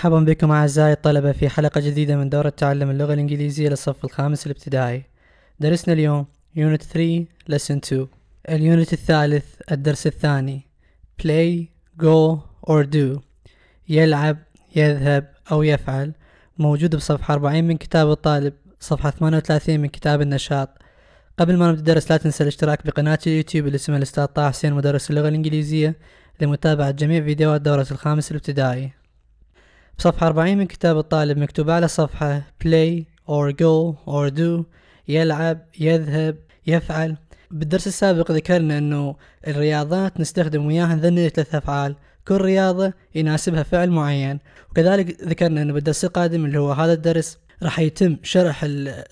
مرحبا بكم أعزائي الطلبة في حلقة جديدة من دورة تعلم اللغة الإنجليزية للصف الخامس الابتدائي درسنا اليوم Unit 3 Lesson 2 اليونت الثالث الدرس الثاني Play, Go or Do يلعب يذهب أو يفعل موجود بصفحة 40 من كتاب الطالب صفحة 38 من كتاب النشاط قبل ما نبدأ الدرس لا تنسى الاشتراك بقناة اليوتيوب اللي اسمها الأستاذ طه حسين مدرس اللغة الإنجليزية لمتابعة جميع فيديوهات دورة الخامس الابتدائي بصفحة 40 من كتاب الطالب مكتوب على الصفحة play or go or do يلعب يذهب يفعل بالدرس السابق ذكرنا انه الرياضات نستخدم وياها نذنب ثلاث افعال كل رياضة يناسبها فعل معين وكذلك ذكرنا انه بالدرس القادم اللي هو هذا الدرس راح يتم شرح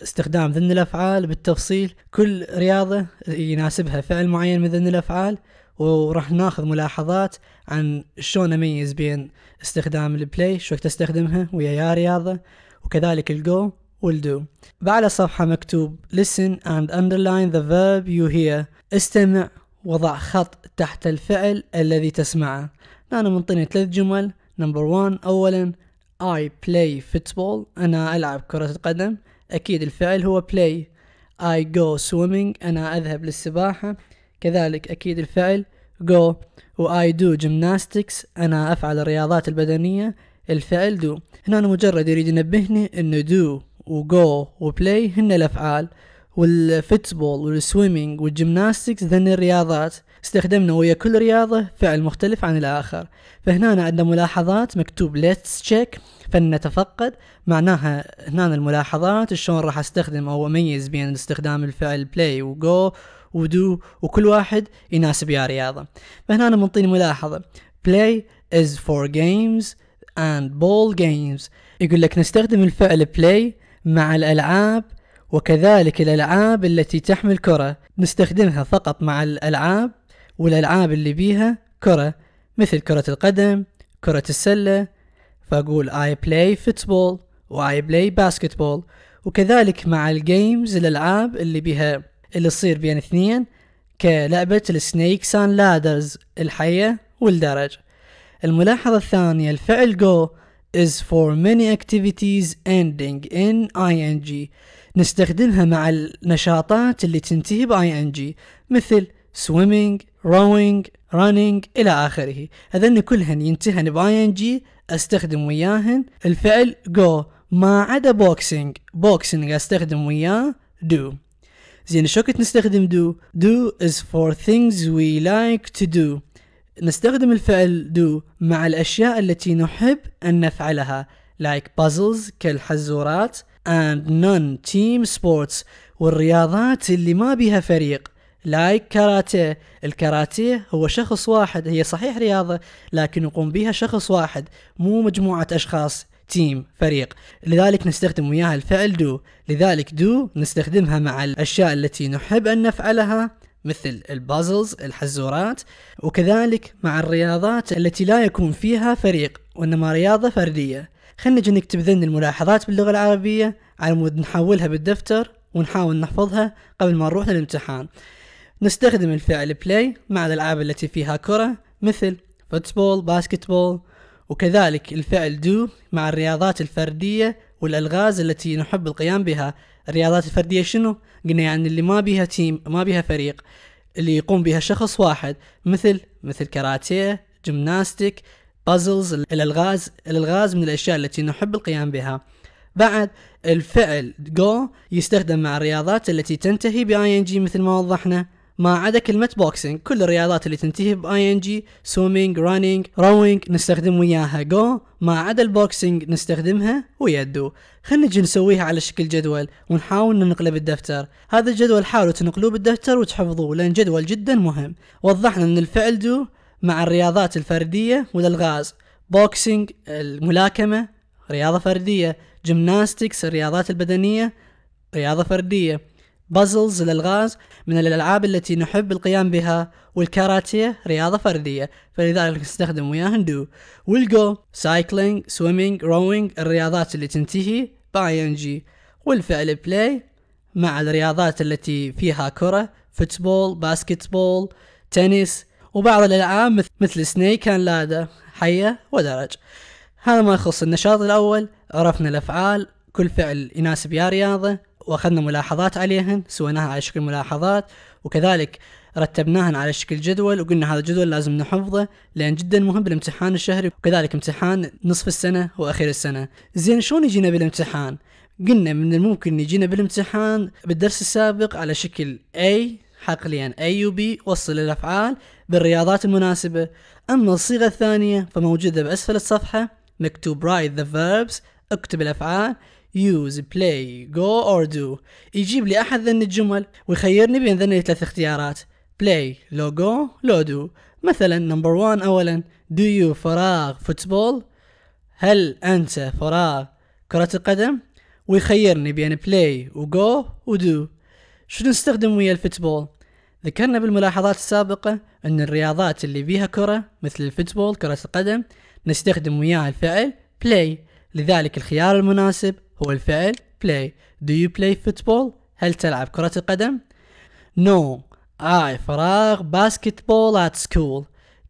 استخدام ذن الافعال بالتفصيل كل رياضة يناسبها فعل معين من ذن الافعال وراح ناخذ ملاحظات عن شلون اميز بين استخدام البلاي شو وقت استخدمها ويا يا رياضه وكذلك الجو والدو بعد الصفحه مكتوب listen and underline the verb you hear استمع وضع خط تحت الفعل الذي تسمعه أنا منطيني ثلاث جمل نمبر 1 أولا I play football أنا ألعب كرة القدم أكيد الفعل هو play I go swimming أنا أذهب للسباحة كذلك أكيد الفعل go و I do gymnastics أنا أفعل الرياضات البدنية الفعل do هنا مجرد يريد ينبهني أن do و go و play هن الأفعال والفوتبول والسويمينج والجيمناستكس ذن الرياضات استخدمنا ويا كل رياضة فعل مختلف عن الآخر فهنا عندنا ملاحظات مكتوب let's check فلنتفقد معناها هنا الملاحظات شلون راح استخدم أو أميز بين استخدام الفعل play و go ودو وكل واحد يناسب يا رياضه فهنا أنا منطيني ملاحظه play is for games and ball games يقول لك نستخدم الفعل play مع الألعاب وكذلك الألعاب التي تحمل كرة نستخدمها فقط مع الألعاب والألعاب اللي بيها كرة مثل كرة القدم كرة السلة فأقول I play football و I play basketball وكذلك مع الجيمز الألعاب اللي بها اللي تصير بين اثنين كلعبة السنيك سان لادرز الحية والدرج الملاحظة الثانية الفعل go is for many activities ending in ing نستخدمها مع النشاطات اللي تنتهي ب ing مثل swimming, rowing, running إلى آخره هذن كلهن ينتهن ب ing أستخدم وياهن الفعل go ما عدا boxing boxing أستخدم وياه do زين شو كنت نستخدم do do is for things we like to do نستخدم الفعل do مع الأشياء التي نحب أن نفعلها like puzzles كالحزورات and none team sports والرياضات اللي ما بيها فريق لايك like كاراتيه الكاراتيه هو شخص واحد هي صحيح رياضة لكن يقوم بها شخص واحد مو مجموعة أشخاص تيم فريق لذلك نستخدم وياها الفعل دو لذلك دو نستخدمها مع الأشياء التي نحب أن نفعلها مثل البازلز الحزورات وكذلك مع الرياضات التي لا يكون فيها فريق وإنما رياضة فردية خلنا نجي نكتب ذن الملاحظات باللغة العربية على مود نحولها بالدفتر ونحاول نحفظها قبل ما نروح للامتحان نستخدم الفعل play مع الألعاب التي فيها كرة مثل فوتبول باسكتبول وكذلك الفعل دو مع الرياضات الفردية والألغاز التي نحب القيام بها الرياضات الفردية شنو؟ قلنا يعني اللي ما بيها تيم ما بيها فريق اللي يقوم بها شخص واحد مثل مثل كاراتيه جمناستيك بازلز الألغاز الألغاز من الأشياء التي نحب القيام بها بعد الفعل go يستخدم مع الرياضات التي تنتهي بـ ing مثل ما وضحنا ما عدا كلمة بوكسينج كل الرياضات اللي تنتهي باي ان جي سومينج رانينج روينج نستخدم وياها جو ما عدا البوكسينج نستخدمها ويدو خلينا نجي نسويها على شكل جدول ونحاول ننقله بالدفتر هذا الجدول حاولوا تنقلوه بالدفتر وتحفظوه لان جدول جدا مهم وضحنا ان الفعل دو مع الرياضات الفردية والالغاز بوكسينج الملاكمة رياضة فردية جمناستكس الرياضات البدنية رياضة فردية بازلز للغاز من الألعاب التي نحب القيام بها والكاراتيه رياضة فردية فلذلك نستخدم ويا هندو والجو سايكلينج سويمينج روينج الرياضات اللي تنتهي باي ان جي والفعل بلاي مع الرياضات التي فيها كرة فوتبول باسكتبول تنس وبعض الألعاب مثل سنيك أند لادا حية ودرج هذا ما يخص النشاط الأول عرفنا الأفعال كل فعل يناسب يا رياضة واخذنا ملاحظات عليهن سويناها على شكل ملاحظات وكذلك رتبناهن على شكل جدول وقلنا هذا الجدول لازم نحفظه لان جدا مهم بالامتحان الشهري وكذلك امتحان نصف السنه واخير السنه زين شلون يجينا بالامتحان قلنا من الممكن يجينا بالامتحان بالدرس السابق على شكل A حقليا A و B وصل الأفعال بالرياضات المناسبة أما الصيغة الثانية فموجودة بأسفل الصفحة مكتوب write the verbs اكتب الأفعال use play go or do يجيب لي أحد ذن الجمل ويخيرني بين ذن ثلاث اختيارات play لو go لو do مثلا نمبر 1 أولا do you فراغ فوتبول هل أنت فراغ كرة القدم ويخيرني بين play و go و do شنو نستخدم ويا الفوتبول ذكرنا بالملاحظات السابقة أن الرياضات اللي بيها كرة مثل الفوتبول كرة القدم نستخدم وياها الفعل play لذلك الخيار المناسب هو الفعل play do you play football هل تلعب كرة القدم no I فراغ basketball at school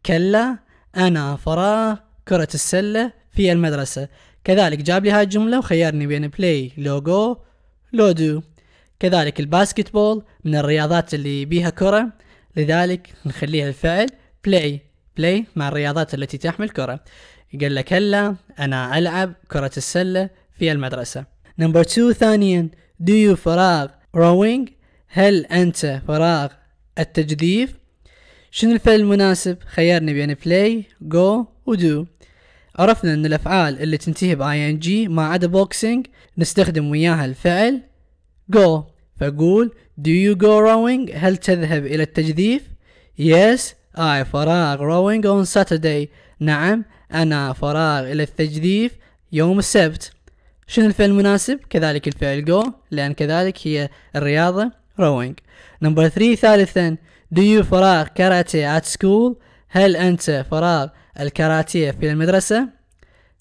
كلا أنا فراغ كرة السلة في المدرسة كذلك جاب لي هاي الجملة وخيرني بين play لو do كذلك الباسكتبول من الرياضات اللي بيها كرة لذلك نخليها الفعل play play مع الرياضات التي تحمل كرة قال لك هلا أنا ألعب كرة السلة في المدرسة نمبر 2 ثانيا do you فراغ rowing هل أنت فراغ التجديف شنو الفعل المناسب خيارنا بين يعني play go ودو عرفنا ان الافعال اللي تنتهي ب ing ما عدا بوكسينج نستخدم وياها الفعل go فقول do you go rowing هل تذهب الى التجديف yes I فراغ rowing on Saturday نعم انا فراغ الى التجديف يوم السبت شنو الفعل المناسب كذلك الفعل go لأن كذلك هي الرياضة rowing نمبر ثري ثالثا do you فراغ كاراتيه at school هل أنت فراغ الكاراتيه في المدرسة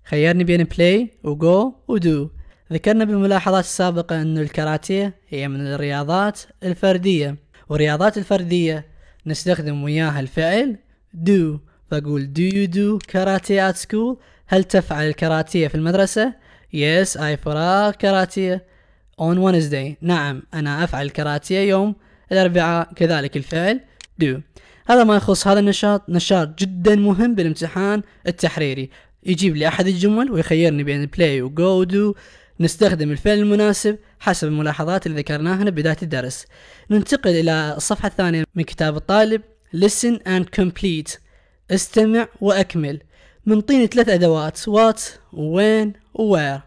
خيرني بين play و go و do ذكرنا بالملاحظات السابقة أن الكاراتيه هي من الرياضات الفردية والرياضات الفردية نستخدم وياها الفعل do فأقول do you do karate at school هل تفعل الكاراتيه في المدرسة Yes, I فراغ كراتيه on Wednesday. نعم أنا أفعل كاراتيه يوم الأربعاء كذلك الفعل do. هذا ما يخص هذا النشاط نشاط جدا مهم بالامتحان التحريري يجيب لي أحد الجمل ويخيرني بين play و go do نستخدم الفعل المناسب حسب الملاحظات اللي ذكرناها بداية الدرس ننتقل إلى الصفحة الثانية من كتاب الطالب listen and complete استمع وأكمل منطيني ثلاث أدوات what وين وواير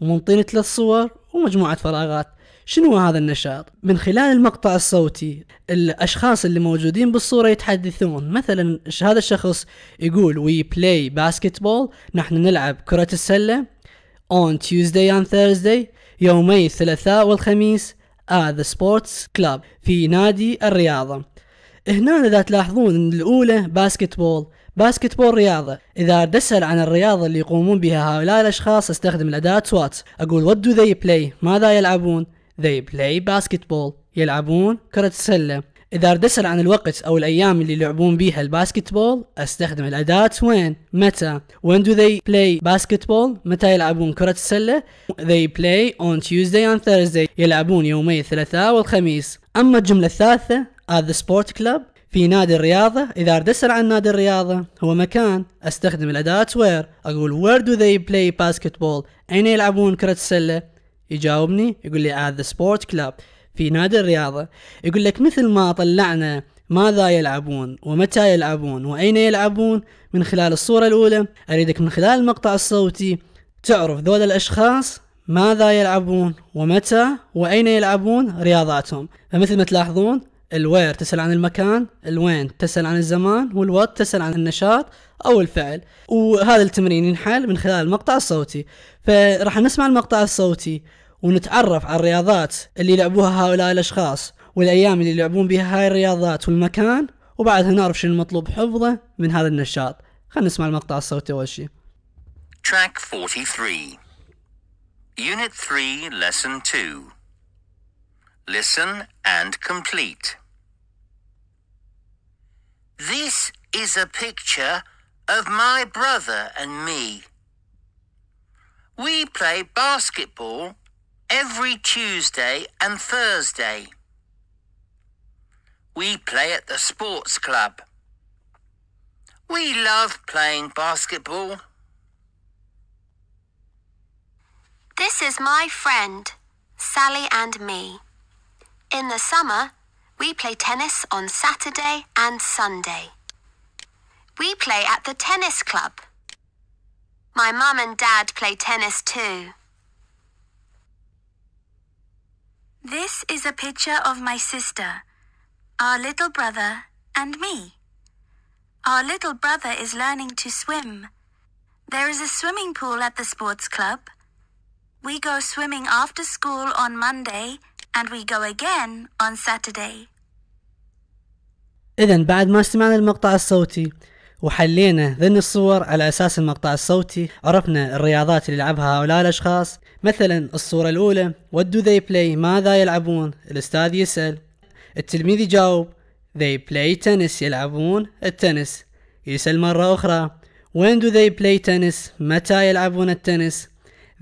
ومن ثلاث صور ومجموعة فراغات شنو هذا النشاط؟ من خلال المقطع الصوتي الأشخاص اللي موجودين بالصورة يتحدثون مثلا هذا الشخص يقول We بلاي باسكتبول نحن نلعب كرة السلة on Tuesday and Thursday يومي الثلاثاء والخميس at the sports club في نادي الرياضة هنا إذا تلاحظون الأولى باسكتبول باسكتبول رياضة إذا أسأل عن الرياضة اللي يقومون بها هؤلاء الأشخاص أستخدم الأداة سوات أقول what do they play ماذا يلعبون they play basketball يلعبون كرة السلة إذا أسأل عن الوقت أو الأيام اللي يلعبون بيها الباسكتبول أستخدم الأداة وين متى when do they play basketball متى يلعبون كرة السلة they play on Tuesday and Thursday يلعبون يومي الثلاثاء والخميس أما الجملة الثالثة at the sport club في نادي الرياضة إذا أريد أسأل عن نادي الرياضة هو مكان أستخدم الأداة وير أقول where do they play basketball أين يلعبون كرة السلة يجاوبني يقول لي at the sport club في نادي الرياضة يقول لك مثل ما طلعنا ماذا يلعبون ومتى يلعبون وأين يلعبون من خلال الصورة الأولى أريدك من خلال المقطع الصوتي تعرف ذول الأشخاص ماذا يلعبون ومتى وأين يلعبون رياضاتهم فمثل ما تلاحظون الوير تسأل عن المكان الوين تسأل عن الزمان والوات تسأل عن النشاط أو الفعل وهذا التمرين ينحل من خلال المقطع الصوتي فراح نسمع المقطع الصوتي ونتعرف على الرياضات اللي يلعبوها هؤلاء الأشخاص والأيام اللي يلعبون بها هاي الرياضات والمكان وبعدها نعرف شنو المطلوب حفظه من هذا النشاط خلينا نسمع المقطع الصوتي أول شيء Track 43 Unit 3 Lesson 2 Listen and complete This is a picture of my brother and me. We play basketball every Tuesday and Thursday. We play at the sports club. We love playing basketball. This is my friend, Sally and me. In the summer, we play tennis on Saturday and Sunday. We play at the tennis club. My mum and dad play tennis too. This is a picture of my sister, our little brother, and me. Our little brother is learning to swim. There is a swimming pool at the sports club. We go swimming after school on Monday and we go again on Saturday. إذا بعد ما استمعنا المقطع الصوتي وحلينا ذن الصور على أساس المقطع الصوتي عرفنا الرياضات اللي يلعبها هؤلاء الأشخاص مثلا الصورة الأولى what do they play ماذا يلعبون الأستاذ يسأل التلميذ يجاوب they play tennis يلعبون التنس يسأل مرة أخرى when do they play tennis متى يلعبون التنس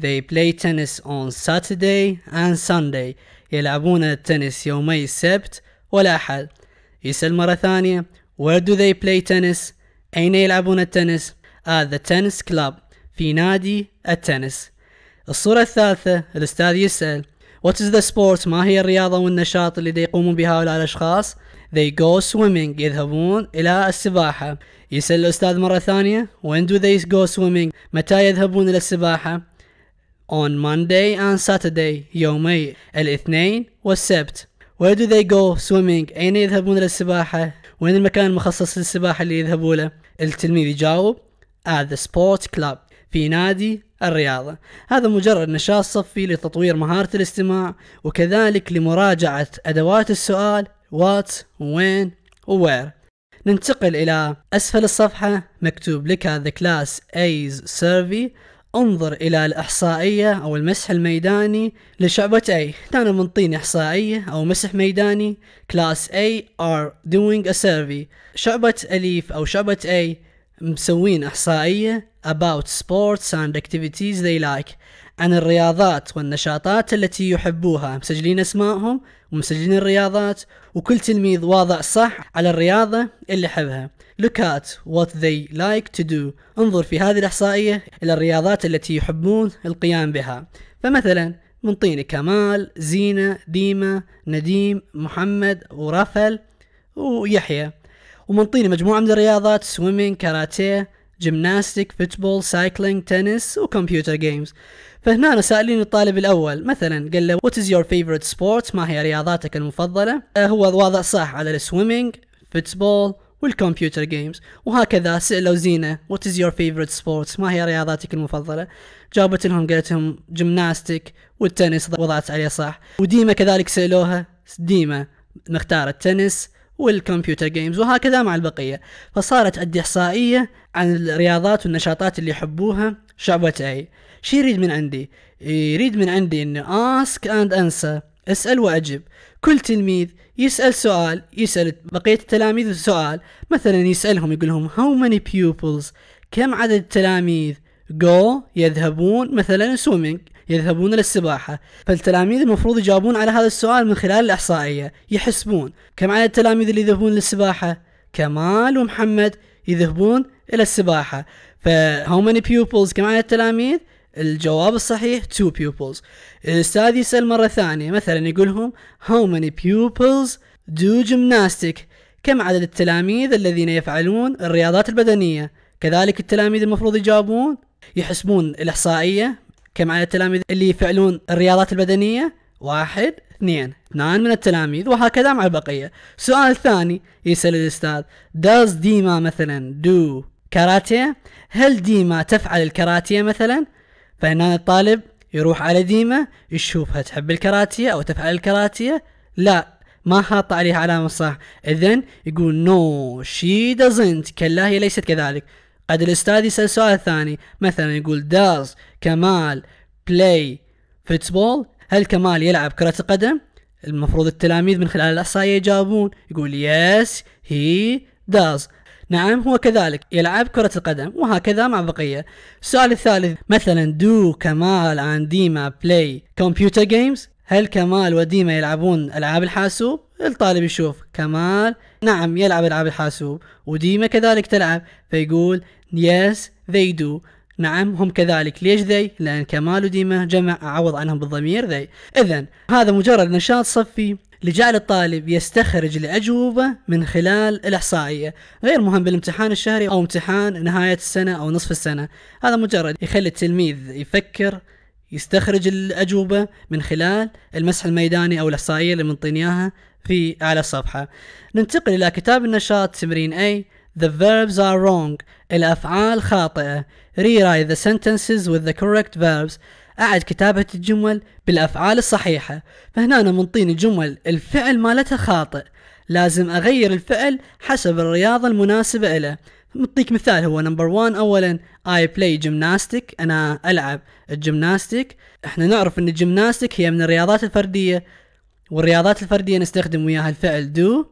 they play tennis on Saturday and Sunday يلعبون التنس يومي السبت والأحد يسأل مرة ثانية Where do they play tennis؟ أين يلعبون التنس؟ At the tennis club في نادي التنس الصورة الثالثة الأستاذ يسأل What is the sport؟ ما هي الرياضة والنشاط اللي يقومون هؤلاء الأشخاص؟ They go swimming يذهبون إلى السباحة يسأل الأستاذ مرة ثانية When do they go swimming؟ متى يذهبون إلى السباحة؟ on Monday and Saturday يومي الاثنين والسبت Where do they go swimming أين يذهبون للسباحة وين المكان المخصص للسباحة اللي يذهبوا له التلميذ يجاوب at the sport club في نادي الرياضة هذا مجرد نشاط صفي لتطوير مهارة الاستماع وكذلك لمراجعة أدوات السؤال what when where ننتقل إلى أسفل الصفحة مكتوب لك the class A's survey انظر الى الاحصائيه او المسح الميداني لشعبه A دعنا منطين احصائيه او مسح ميداني كلاس A are doing a survey شعبه اليف او شعبه A مسوين احصائيه about sports and activities they like عن الرياضات والنشاطات التي يحبوها مسجلين اسمائهم ومسجلين الرياضات وكل تلميذ واضع صح على الرياضه اللي حبها Look at what they like to do انظر في هذه الإحصائية إلى الرياضات التي يحبون القيام بها فمثلا من طين كمال زينة ديمة نديم محمد ورفل ويحيى ومن طين مجموعة من الرياضات swimming كاراتيه جيمناستيك فوتبول سايكلينج تنس وكمبيوتر جيمز فهنا سائلين الطالب الاول مثلا قال له what is your favorite sport ما هي رياضاتك المفضله أه، هو واضح صح على السويمينج فوتبول والكمبيوتر جيمز وهكذا سألوا زينة وات از يور فيفرت سبورتس ما هي رياضاتك المفضلة جاوبت لهم قالت لهم جمناستيك والتنس وضعت عليه صح وديما كذلك سألوها ديما مختارة التنس والكمبيوتر جيمز وهكذا مع البقية فصارت عندي إحصائية عن الرياضات والنشاطات اللي يحبوها شعبة أي شي يريد من عندي إيه، يريد من عندي أنه آسك أند أنسى اسأل وأجب كل تلميذ يسأل سؤال يسأل بقية التلاميذ سؤال مثلا يسألهم يقول لهم how many pupils كم عدد التلاميذ go يذهبون مثلا swimming يذهبون للسباحة فالتلاميذ المفروض يجاوبون على هذا السؤال من خلال الإحصائية يحسبون كم عدد التلاميذ اللي يذهبون للسباحة كمال ومحمد يذهبون إلى السباحة ف how many pupils كم عدد التلاميذ الجواب الصحيح two pupils الأستاذ يسأل مرة ثانية مثلا يقولهم how many pupils do gymnastic كم عدد التلاميذ الذين يفعلون الرياضات البدنية كذلك التلاميذ المفروض يجاوبون يحسبون الإحصائية كم عدد التلاميذ اللي يفعلون الرياضات البدنية واحد اثنين اثنان من التلاميذ وهكذا مع البقية سؤال ثاني يسأل الأستاذ does ديما مثلا do كاراتيه هل ديما تفعل الكاراتيه مثلا فهنا الطالب يروح على ديما يشوفها تحب الكراتيه او تفعل الكراتيه لا ما حاط عليها علامة صح إذن يقول نو شي دازنت كلا هي ليست كذلك قد الأستاذ يسأل سؤال ثاني مثلا يقول داز كمال بلاي فوتبول هل كمال يلعب كرة القدم؟ المفروض التلاميذ من خلال الإحصائية يجاوبون يقول يس هي داز نعم هو كذلك يلعب كرة القدم وهكذا مع بقية السؤال الثالث مثلا دو كمال عن ديما بلاي كمبيوتر جيمز هل كمال وديما يلعبون ألعاب الحاسوب؟ الطالب يشوف كمال نعم يلعب ألعاب الحاسوب وديما كذلك تلعب فيقول yes they do نعم هم كذلك ليش ذي؟ لأن كمال وديما جمع عوض عنهم بالضمير ذي إذا هذا مجرد نشاط صفي لجعل الطالب يستخرج الأجوبة من خلال الإحصائية غير مهم بالامتحان الشهري أو امتحان نهاية السنة أو نصف السنة هذا مجرد يخلي التلميذ يفكر يستخرج الأجوبة من خلال المسح الميداني أو الإحصائية اللي منطيني إياها في أعلى الصفحة ننتقل إلى كتاب النشاط تمرين A The verbs are wrong الأفعال خاطئة Rewrite the sentences with the correct verbs أعد كتابة الجمل بالأفعال الصحيحة فهنا أنا منطيني جمل الفعل مالتها خاطئ لازم أغير الفعل حسب الرياضة المناسبة له نعطيك مثال هو نمبر 1 اولا اي بلاي جيمناستيك انا العب الجيمناستيك احنا نعرف ان الجيمناستيك هي من الرياضات الفرديه والرياضات الفرديه نستخدم وياها الفعل دو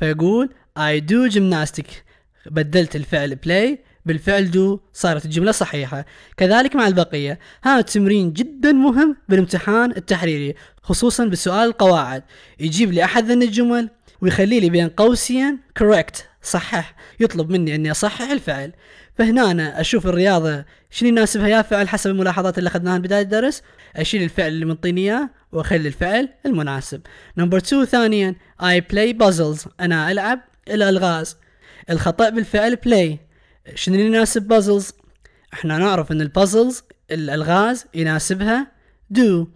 فيقول اي دو جيمناستيك بدلت الفعل بلاي بالفعل دو صارت الجملة صحيحة كذلك مع البقية هذا تمرين جدا مهم بالامتحان التحريري خصوصا بسؤال القواعد يجيب لي أحد ذن الجمل ويخلي لي بين قوسين correct صحح يطلب مني اني اصحح الفعل فهنا أنا اشوف الرياضه شنو يناسبها يا فعل حسب الملاحظات اللي اخذناها بدايه الدرس اشيل الفعل اللي منطيني اياه واخلي الفعل المناسب نمبر 2 ثانيا I play puzzles انا العب الالغاز الخطا بالفعل play شنو اللي يناسب بازلز احنا نعرف ان البازلز الالغاز يناسبها do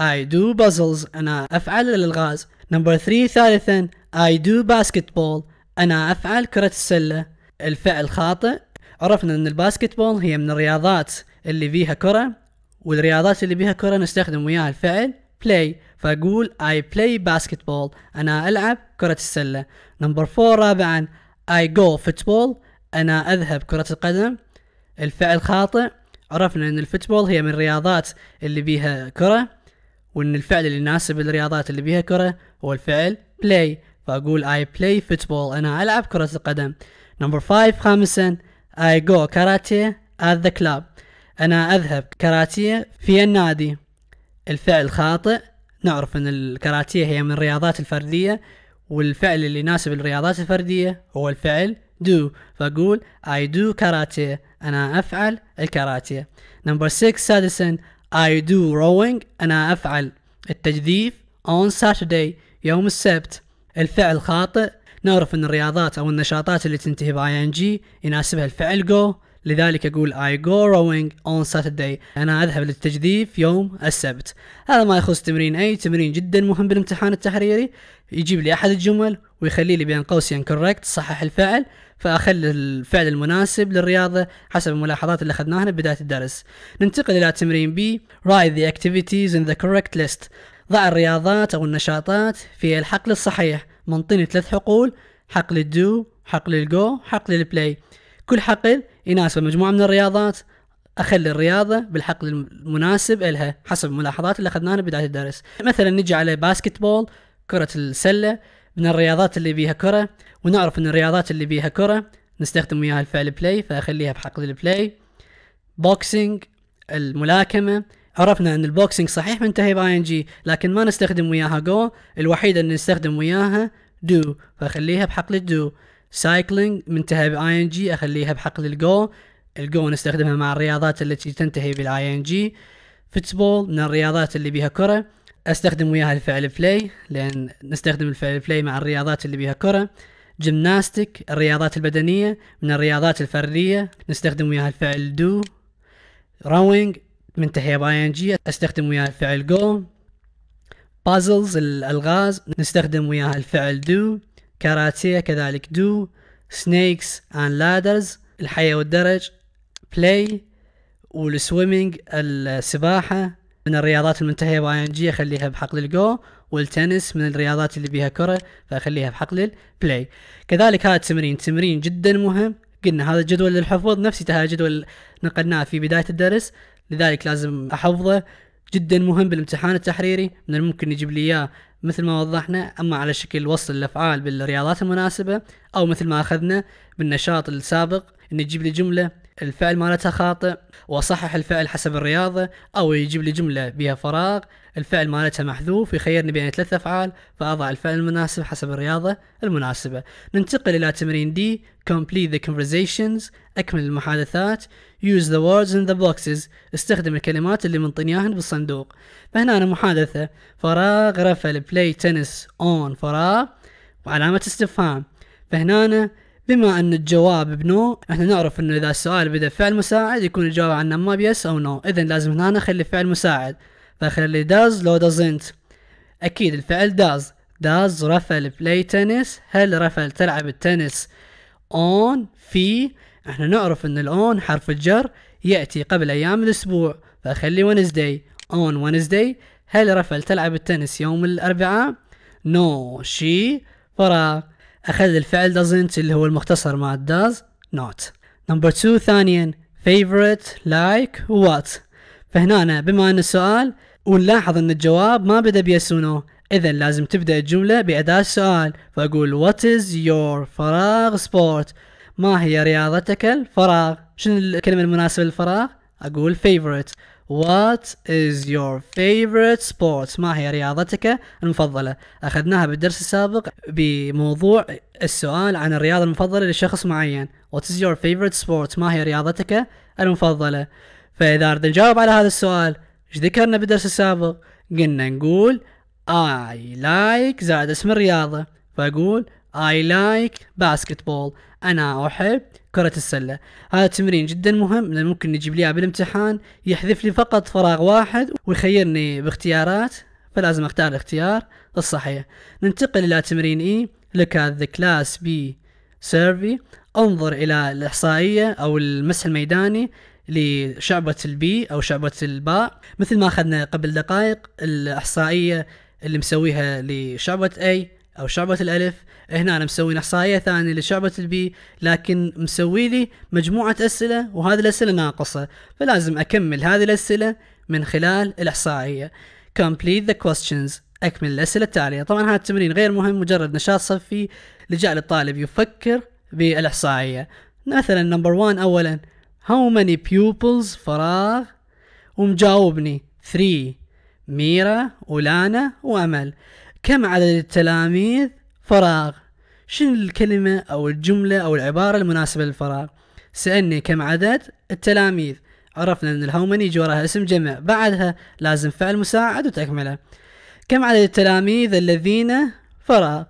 اي دو بازلز انا افعل الالغاز نمبر 3 ثالثا اي دو باسكتبول انا افعل كرة السلة الفعل خاطئ عرفنا ان الباسكتبول هي من الرياضات اللي فيها كرة والرياضات اللي بيها كرة نستخدم وياها الفعل play فاقول I play basketball انا العب كرة السلة نمبر 4 رابعا I go football أنا أذهب كرة القدم الفعل خاطئ عرفنا أن الفوتبول هي من الرياضات اللي بيها كرة وأن الفعل اللي يناسب الرياضات اللي بيها كرة هو الفعل بلاي فأقول اي بلاي فوتبول أنا ألعب كرة القدم نمبر 5 خامسا اي جو كاراتيه ات ذا كلاب أنا أذهب كاراتيه في النادي الفعل خاطئ نعرف أن الكاراتيه هي من الرياضات الفردية والفعل اللي يناسب الرياضات الفردية هو الفعل do فأقول I do karate أنا أفعل الكاراتيه number 6 سادسا I do rowing أنا أفعل التجديف on Saturday يوم السبت الفعل خاطئ نعرف أن الرياضات أو النشاطات اللي تنتهي ب ing يناسبها الفعل go لذلك أقول I go rowing on Saturday أنا أذهب للتجديف يوم السبت هذا ما يخص تمرين أي تمرين جدا مهم بالامتحان التحريري يجيب لي أحد الجمل ويخلي لي بين قوسين correct صحح الفعل فأخلي الفعل المناسب للرياضة حسب الملاحظات اللي أخذناها بداية الدرس ننتقل إلى تمرين B write the activities in the correct list ضع الرياضات أو النشاطات في الحقل الصحيح منطني ثلاث حقول حقل الدو حقل الجو حقل البلاي كل حقل يناسب مجموعه من الرياضات اخلي الرياضه بالحقل المناسب لها حسب الملاحظات اللي اخذناها بدايه الدرس مثلا نجي على باسكت بول كره السله من الرياضات اللي بيها كره ونعرف ان الرياضات اللي بيها كره نستخدم وياها الفعل بلاي فاخليها بحقل البلاي بوكسينج الملاكمه عرفنا ان البوكسينج صحيح منتهي باي ان جي لكن ما نستخدم وياها جو الوحيده اللي نستخدم وياها دو فخليها بحقل الدو سايكلينج منتهى بالاي ان جي اخليها بحقل الجو الجو نستخدمها مع الرياضات التي تنتهي بالاي ان جي فوتبول من الرياضات اللي بيها كره استخدم وياها الفعل بلاي لان نستخدم الفعل بلاي مع الرياضات اللي بيها كره جمناستيك الرياضات البدنيه من الرياضات الفرديه نستخدم وياها الفعل دو روينج منتهي باي ان جي استخدم وياها الفعل جو بازلز الالغاز نستخدم وياها الفعل دو كاراتيه كذلك دو سنيكس اند لادرز الحياة والدرج بلاي والسويمينج السباحة من الرياضات المنتهية بآي أخليها بحقل الجو والتنس من الرياضات اللي بيها كرة فأخليها بحقل البلاي كذلك هذا التمرين تمرين جدا مهم قلنا هذا الجدول للحفظ نفسي هذا الجدول نقلناه في بداية الدرس لذلك لازم أحفظه جدا مهم بالامتحان التحريري من الممكن يجيب لي اياه مثل ما وضحنا اما على شكل وصل الافعال بالرياضات المناسبه او مثل ما اخذنا بالنشاط السابق ان يجيب لي جمله الفعل مالتها خاطئ واصحح الفعل حسب الرياضه او يجيب لي جمله بها فراغ الفعل مالتها محذوف يخيرني بين ثلاث أفعال فأضع الفعل المناسب حسب الرياضة المناسبة ننتقل إلى تمرين دي complete the conversations أكمل المحادثات use the words in the boxes استخدم الكلمات اللي منطنياهن بالصندوق فهنا أنا محادثة فراغ رفل play tennis on فراغ وعلامة استفهام فهنا أنا بما ان الجواب بنو احنا نعرف انه اذا السؤال بدا فعل مساعد يكون الجواب عنه ما بيس او نو اذا لازم هنا نخلي فعل مساعد داخل اللي داز لو دازنت اكيد الفعل داز داز رفل play تنس هل رفل تلعب التنس اون في احنا نعرف ان الاون حرف الجر ياتي قبل ايام الاسبوع فاخلي Wednesday اون Wednesday هل رفل تلعب التنس يوم الاربعاء نو no, شي فراغ اخذ الفعل doesn't اللي هو المختصر مع does not نمبر 2 ثانيا favorite like what فهنا بما ان السؤال ونلاحظ ان الجواب ما بدا بيسونو اذا لازم تبدا الجمله باداء السؤال فاقول وات از يور فراغ سبورت ما هي رياضتك الفراغ شنو الكلمه المناسبه للفراغ اقول فيفورت What is your favorite sport? ما هي رياضتك المفضلة؟ أخذناها بالدرس السابق بموضوع السؤال عن الرياضة المفضلة لشخص معين. What is your favorite sport? ما هي رياضتك المفضلة؟ فإذا أردت نجاوب على هذا السؤال ايش ذكرنا بالدرس السابق قلنا نقول I like زائد اسم الرياضة فأقول I like basketball أنا أحب كرة السلة هذا تمرين جدا مهم لأن ممكن نجيب لي بالامتحان يحذف لي فقط فراغ واحد ويخيرني باختيارات فلازم اختار الاختيار الصحيح ننتقل إلى تمرين E look at the class B survey انظر إلى الإحصائية أو المسح الميداني لشعبة البي أو شعبة الباء مثل ما أخذنا قبل دقائق الإحصائية اللي مسويها لشعبة أي أو شعبة الألف هنا أنا مسوي إحصائية ثانية لشعبة البي لكن مسوي لي مجموعة أسئلة وهذه الأسئلة ناقصة فلازم أكمل هذه الأسئلة من خلال الإحصائية complete the questions أكمل الأسئلة التالية طبعا هذا التمرين غير مهم مجرد نشاط صفي لجعل الطالب يفكر بالإحصائية مثلا نمبر 1 أولا how many pupils فراغ ومجاوبني 3 ميرا ولانا وأمل كم عدد التلاميذ فراغ شنو الكلمة أو الجملة أو العبارة المناسبة للفراغ سألني كم عدد التلاميذ عرفنا أن الهومني يجي وراها اسم جمع بعدها لازم فعل مساعد وتكمله كم عدد التلاميذ الذين فراغ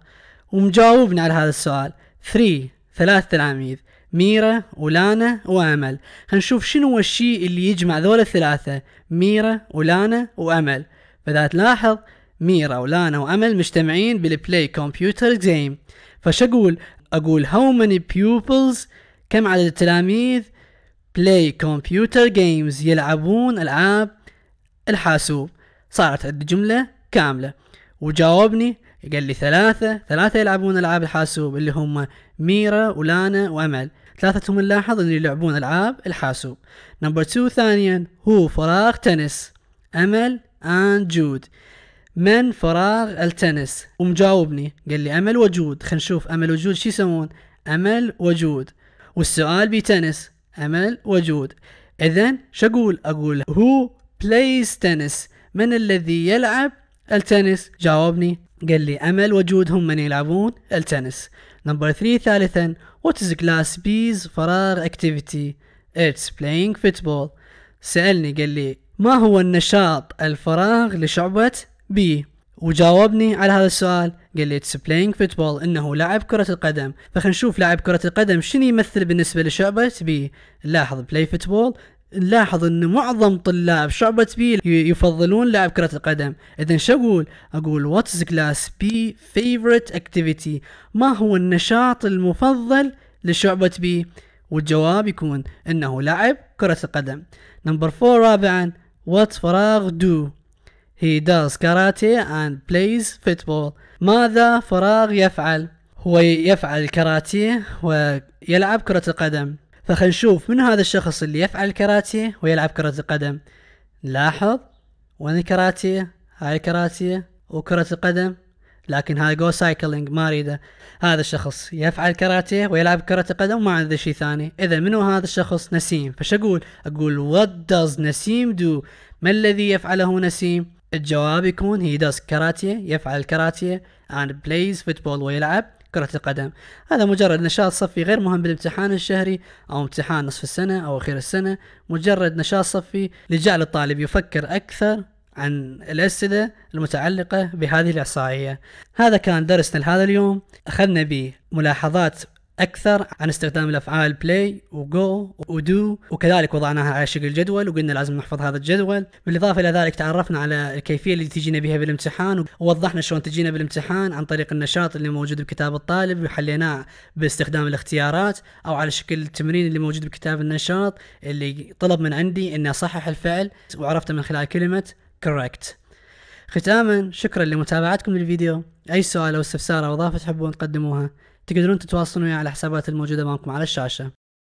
ومجاوبنا على هذا السؤال 3 ثلاث تلاميذ ميرا ولانا وامل خنشوف شنو هو الشيء اللي يجمع ذول الثلاثه ميرا ولانا وامل فاذا تلاحظ ميرا ولانا وامل مجتمعين بالبلاي كمبيوتر جيم فش اقول اقول how many pupils كم عدد التلاميذ بلاي كمبيوتر جيمز يلعبون العاب الحاسوب صارت عندي جمله كامله وجاوبني قال لي ثلاثة ثلاثة يلعبون ألعاب الحاسوب اللي هم ميرا ولانا وأمل ثلاثة ثلاثتهم نلاحظ ان يلعبون العاب الحاسوب نمبر 2 ثانيا هو فراغ تنس امل اند جود من فراغ التنس ومجاوبني قال لي امل وجود خلينا نشوف امل وجود شو يسوون امل وجود والسؤال بتنس امل وجود اذا شو اقول اقول هو بلايز تنس من الذي يلعب التنس جاوبني قال لي امل وجود هم من يلعبون التنس نمبر 3 ثالثا what is class B's فراغ activity it's playing football سألني قال لي ما هو النشاط الفراغ لشعبة بي وجاوبني على هذا السؤال قال لي اتس بلاينج فوتبول انه لعب كرة القدم فخلينا نشوف لاعب كرة القدم شنو يمثل بالنسبة لشعبة بي لاحظ بلاي فوتبول نلاحظ ان معظم طلاب شعبة بي يفضلون لعب كرة القدم، اذا شو اقول؟ اقول واتس كلاس بي فيفرت اكتيفيتي ما هو النشاط المفضل لشعبة بي؟ والجواب يكون انه لعب كرة القدم. نمبر فور رابعا وات فراغ دو؟ هي داز كاراتي اند بلايز فوتبول ماذا فراغ يفعل؟ هو يفعل الكاراتيه ويلعب كرة القدم. فخلينا نشوف من هذا الشخص اللي يفعل الكاراتيه ويلعب كرة القدم نلاحظ وين الكاراتيه هاي الكاراتيه وكرة القدم لكن هاي جو سايكلينج ما اريده هذا الشخص يفعل كاراتيه ويلعب كرة القدم وما عنده شيء ثاني اذا منو هذا الشخص نسيم فش اقول اقول وات داز نسيم دو ما الذي يفعله نسيم الجواب يكون هي داز كاراتيه يفعل الكاراتيه and plays football ويلعب كرة القدم هذا مجرد نشاط صفي غير مهم بالامتحان الشهري أو امتحان نصف السنة أو أخير السنة مجرد نشاط صفي لجعل الطالب يفكر أكثر عن الأسئلة المتعلقة بهذه الإحصائية هذا كان درسنا لهذا اليوم أخذنا بملاحظات اكثر عن استخدام الافعال بلاي وجو ودو وكذلك وضعناها على شكل جدول وقلنا لازم نحفظ هذا الجدول بالاضافه الى ذلك تعرفنا على الكيفيه اللي تجينا بها بالامتحان ووضحنا شلون تجينا بالامتحان عن طريق النشاط اللي موجود بكتاب الطالب وحليناه باستخدام الاختيارات او على شكل التمرين اللي موجود بكتاب النشاط اللي طلب من عندي اني اصحح الفعل وعرفته من خلال كلمه correct ختاما شكرا لمتابعتكم للفيديو اي سؤال او استفسار او اضافه تحبون تقدموها تقدرون تتواصلون وياه على الحسابات الموجودة أمامكم على الشاشة